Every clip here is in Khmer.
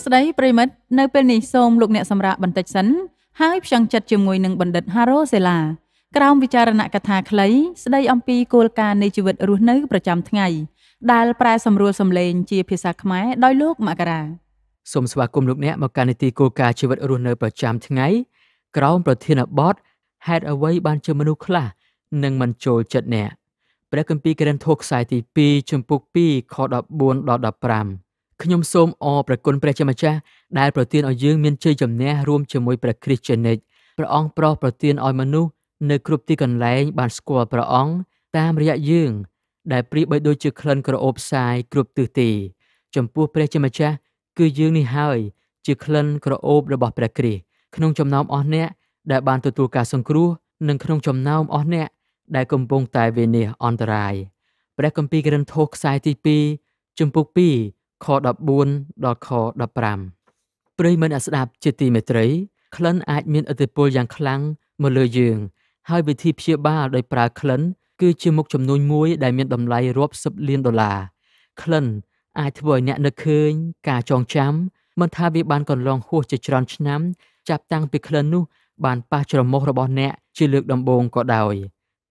សួស្តីប្រិមិត្តនៅពេលនេះសូមលោកអ្នកសម្រាប់បន្តិចសិនហើយផ្ចង់ចិត្តជាមួយនឹងបណ្ឌិត Haro Sela ក្រោមវិចារណកថាខ្លី ស្ដីអំពីគោលការណ៍នៃជីវិតរស់នៅប្រចាំថ្ងៃដែលប្រែសម្រួលសម្លេងជាភាសាខ្មែរដោយលោកមករាសូមស្វាគមន៍លោកអ្នកមកកាន់នីតិគោលការណ៍ជីវិតរស់នៅប្រចាំថ្ងៃ ក្រោមប្រធានបទហេតុអ្វីបានជាមនុស្សខ្លះនឹងមិនចូលចិត្តអ្នកព្រះគម្ពីរករិនថូខ្សែទី2ជំពូក2ខ14ដល់15ខ្ញុំសូមអរព្រះគុណព្រះជាម្ចាស់ដែលប្រទានឲ្យយើងមានជ័យជំនះរួមជាមួយព្រះគ្រីស្ទជានិច្ចព្រះអង្គប្រោសប្រទានឲ្យមនុស្សនៅ គ្រប់ទីកន្លែងបានស្គាល់ព្រះអង្គតាមរយៈយើង ដែលប្រៀបបីដូចជាក្លិនក្រអូបសាយគ្រប់ទិសទីចំពោះព្រះជាម្ចាស់គឺយើងនេះហើយ ជាក្លិនក្រអូបរបស់ព្រះគ្រីស្ទក្នុងចំណោមអស់អ្នកដែលបានទទួលការសង្គ្រោះនិងក្នុងចំណោមអស់អ្នក ដែលកំពុងតែវេនះអន្តរាយព្រះគម្ពីរក្រិនថូសខ្សែទី2ជំពូក2ខ14ដល់ខ15ប្រិយមិត្តអ្នកស្ដាប់ជាទីមេត្រីក្លិនអាចមានឥទ្ធិពលយ៉ាងខ្លាំងមកលើយើង ហើយវិធីព្យាបាលដោយប្រើក្លិនគឺជាមុខជំនួញមួយ ដែលមានតម្លៃរាប់សិបលានដុល្លារក្លិនអាចធ្វើឲ្យអ្នកនឹកឃើញការចងចាំមិនថាវាបានកន្លងហួសជាច្រើនឆ្នាំ ចាប់តាំងពីក្លិននោះ បានប៉ះច្រមុះរបស់អ្នក ជាលើកដំបូងក៏ដោយ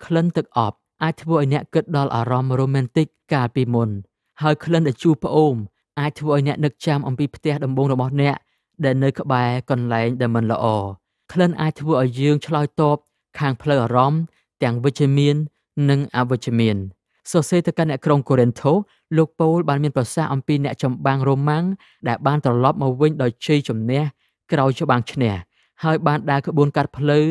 ក្លិនទឹកអប់ អាចធ្វើឲ្យអ្នកគិតដល់អារម្មណ៍រ៉ូមែនទិកកាលពីមុន ហើយក្លិនដែលជូរផ្អូមអាចធ្វើឲ្យអ្នកនឹកចាំអំពីផ្ទះដំបងរបស់អ្នកដែលនៅក្បែរកន្លែងដែលមិនល្អក្លិនអាចធ្វើឲ្យយើងឆ្លើយតបខាងផ្លូវអារម្មណ៍ទាំងវិជ្ជមាន និងអវិជ្ជមានសរសេរទៅកាន់អ្នកក្រុងកូរិនថូលោកប៉ូលបានមានប្រសាសន៍អំពីអ្នកចម្បាំងរ៉ូម៉ាំងដែលបានត្រឡប់មកវិញដោយជ័យជំនះក្រោយច្បាំងឈ្នះ ហើយបានដើរក្បួនកាត់ផ្លូវ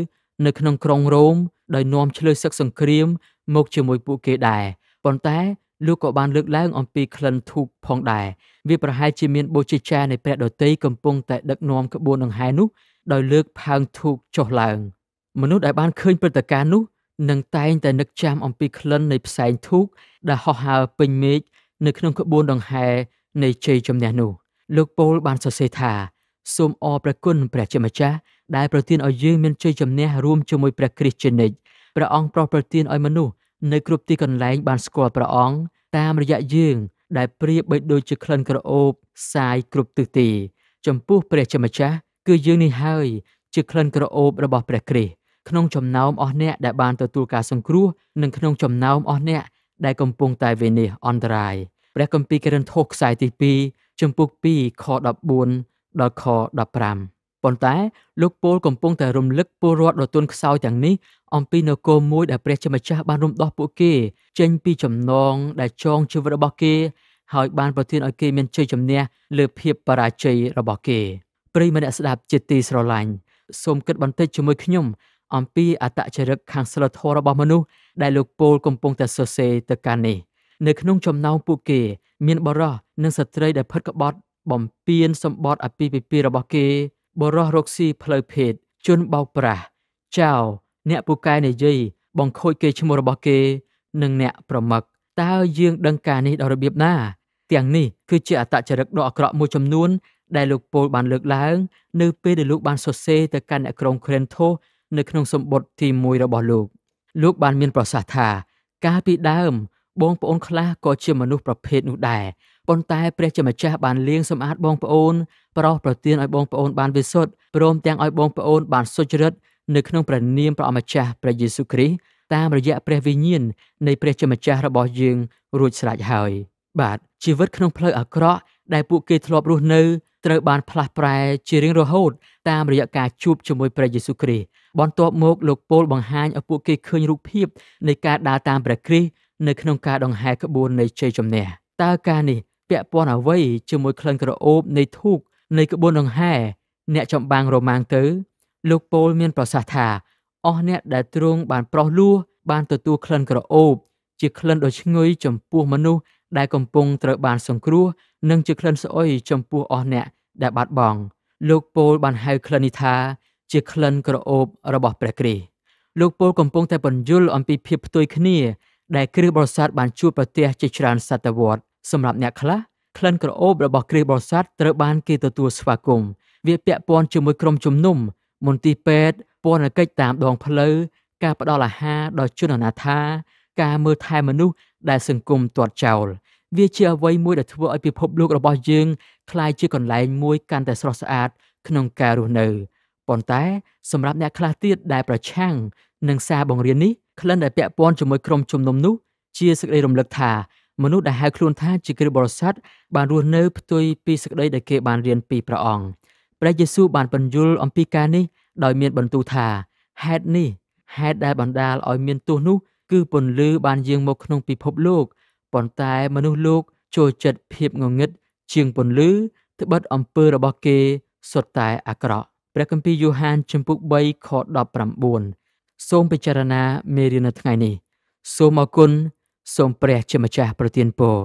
នៅក្នុងក្រុងរ៉ូមដោយនាំឆ្លើយសឹកសង្គ្រាមមកជាមួយពួកគេដែរប៉ុន្តែលោកក៏បានលើកឡើងអំពីក្លិនធូបផងដែរវាប្រហែលជាមានបូជាចារនៃព្រះដតីកំពុងតែដឹកនាំក្បួនដង្ហែនោះដោយលើកផើងធូបចុះឡើងមនុស្សដែលបានឃើញព្រឹត្តិការណ៍នោះនឹងតែងតែនឹកចាំអំពីក្លិននៃផ្សែងធូបដែលហោះហើរពេញមេឃនៅក្នុងក្បួនដង្ហែនៃជ័យជំនះនោះលោកពូលបានសរសេរថាសូមអរព្រះគុណព្រះជាម្ចាស់ដែលប្រទានឲ្យយើងមានជ័យជំនះរួមជាមួយព្រះគ្រីស្ទជានិច្ចព្រះអង្គប្រោះប្រទានឲ្យមនុស្សនៅគ្រប់ទីកន្លែងបានស្គាល់ព្រះអង្គតាមរយៈយើងដែលប្រៀបបីដូចជាក្លិនក្រអូបសាយគ្រប់ទិសទីចំពោះព្រះជាម្ចាស់គឺយើងនេះហើយជាក្លិនក្រអូបរបស់ព្រះគ្រីស្ទក្នុងចំណោមអស់អ្នកដែលបានទទួលការសង្គ្រោះនិងក្នុងចំណោមអស់អ្នកដែលកំពុងតែវេនេះអន្តរាយព្រះគម្ពីរកិរិនថូសខ្សែទី2ចំពុក2ខ14ដល់ខ15ប៉ុន្តែលោកពូលកំពុងតែរំលឹកពលរដ្ឋដ៏ទន់ខ្សោយទាំងនេះអំពីនគរមួយដែលព្រះជាម្ចាស់បានរំដោះពួកគេចេញពី ចំណងដែលចងជីវិតរបស់គេ ហើយបានប្រទានឲ្យគេមានជ័យជំនះលើភាពបរាជ័យរបស់គេប្រិយមិត្តអ្នកស្ដាប់ជាទីស្រឡាញ់សូមគិតបន្តិចជាមួយខ្ញុំអំពីអត្តចរិតខាងសិលធម៌របស់មនុស្សដែលលោកពូលកំពុងតែសរសេរទៅកាន់នេះនៅក្នុងចំណោមពួកគេ មានបរិះនិងស្ត្រីដែលផិតក្បត់បំពេញសម្បត្តិអពីពីពីរបស់គេបរោះរកស៊ីផ្លូវភេទជន់បោកប្រាស់ចៅអ្នកពូកែនិយាយបង្ខូចគេឈ្មោះរបស់គេ និងអ្នកប្រមឹកតើយើង ដឹងការនេះដល់របៀបណា ទាំងនេះគឺជា អត្តចរិតដ៏អាក្រក់មួយចំនួនដែលលោកពូលបានលើកឡើងនៅពេលដែលលោក បានសរសេរទៅកាន់អ្នកក្រុងក្រែនថូសនៅក្នុងសម្បត្តិទី1របស់លោក លោកបានមានប្រសាសន៍ថាកាលពីដើម បងប្អូនខ្លះក៏ជាមនុស្សប្រភេទនោះដែរប៉ុន្តែព្រះជាម្ចាស់បានលាងសម្អាតបងប្អូនប្រោសប្រទានឲ្យបងប្អូនបានវិសុទ្ធព្រមទាំងឲ្យបងប្អូនបានសុចរិតនៅក្នុងព្រះនាមព្រះអម្ចាស់ព្រះយេស៊ូវគ្រីស្ទតាមរយៈព្រះវិញ្ញាណនៃព្រះជាម្ចាស់របស់យើង រួចស្រេចហើយ បាទជីវិតក្នុងផ្លូវអាក្រក់ដែលពួកគេធ្លាប់រស់នៅត្រូវបានផ្លាស់ប្រែជារៀងរហូត តាមរយៈការជួបជាមួយព្រះយេស៊ូវគ្រីស្ទបន្ទាប់មកលោកពូលបង្ហាញឲ្យពួកគេឃើញរូបភាពនៃការដើរតាមព្រះគ្រីស្ទនៅក្នុងការដង្ហែក្បួននៃជ័យជំនះតើការនេះពាក់ព័ន្ធអ្វីជាមួយក្លិនក្រអូបនៃធូបនៃក្បួនដង្ហែអ្នកចំបាំងរមាងទៅលោកពូលមានប្រសាសន៍ថាអស់អ្នកដែលទ្រង់បានប្រោះលួបានទទួលក្លិនក្រអូប ជាក្លិនដ៏ឈ្ងុយចំពោះមនុស្សដែលកំពុងត្រូវបានសង្គ្រោះនិងជាក្លិនស្អុយចំពោះអស់អ្នកដែលបាត់បង់ លោកពូលបានហៅក្លិននេះថា ជាក្លិនក្រអូបរបស់ព្រះគ្រីស្ទលោកពូលកំពុងតែបញ្យល់អំពីភាពផ្ទុយគ្នា ដែលគ្រឹះបរិស័ទបានជួបប្រទះជាច្រើនសតវត្សសម្រាប់អ្នកខ្លះក្លិនក្រអូបរបស់គ្រាបរិស័ទត្រូវបានគេទទួលស្វាគមន៍វាពាក់ព័ន្ធជាមួយក្រុមជំនុំមន្ទីរពេទ្យពលនកិច្ចតាមដងផ្លូវការផ្ដល់អាហារដល់ជនអនាថា ការមើលថែមនុស្សដែលសង្គមទាត់ចោលវាជាអ្វីមួយដែលធ្វើឲ្យពិភពលោករបស់យើងคล้ายជាកន្លែងមួយកាន់តែស្រស់ស្អាតក្នុងការរស់នៅប៉ុន្តែសម្រាប់អ្នកខ្លះទៀតដែលប្រឆាំងនឹងសារបង្រៀននេះក្លិនដែលពាក់ព័ន្ធជាមួយក្រុមជំនុំនោះជាសេចក្តីរំលឹកថាមនុស្សដែលហៅខ្លួនថាជាគ្រីស្ទបរិស័ទបានរស់នៅផ្ទុយពីសេចក្តីដែលគេ បានរៀនពីព្រះអង្គព្រះយេស៊ូវបានបញ្យល់អំពីការនេះដោយមានបន្ទូលថាហេតុនេះហេតុដែលបណ្ដាលឲ្យមានទោសនោះ គឺពន្លឺបានយាងមកក្នុងពិភពលោកប៉ុន្តែមនុស្សលោកចូលចិត្តភាពងងឹតជាងពន្លឺត្បិតអំពើរបស់គេសុទ្ធតែអាក្រក់ព្រះគម្ពីរយូហានជំពូក3ខ19សូមពិចារណាមេរៀននៅថ្ងៃនេះសូមអគុណសូមព្រះជាម្ចាស់ប្រទានពរ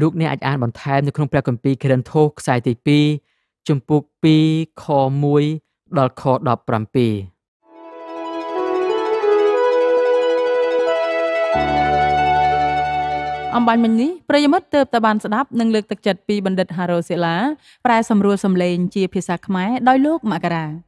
លោកអ្នកអាចអានបន្ថែមនៅក្នុងព្រះគម្ពីរគ្រិនថូសខ្សែទី2ជំពូក2ខ1ដល់ខ17អំបញ្ញមិញនេះប្រិយមិត្តទើបតែបានស្ដាប់និងលើកទឹកចិត្តពីបណ្ឌិត Haro Sela ប្រែ សម្រួលសម្លេងជាភាសាខ្មែរដោយលោកមករា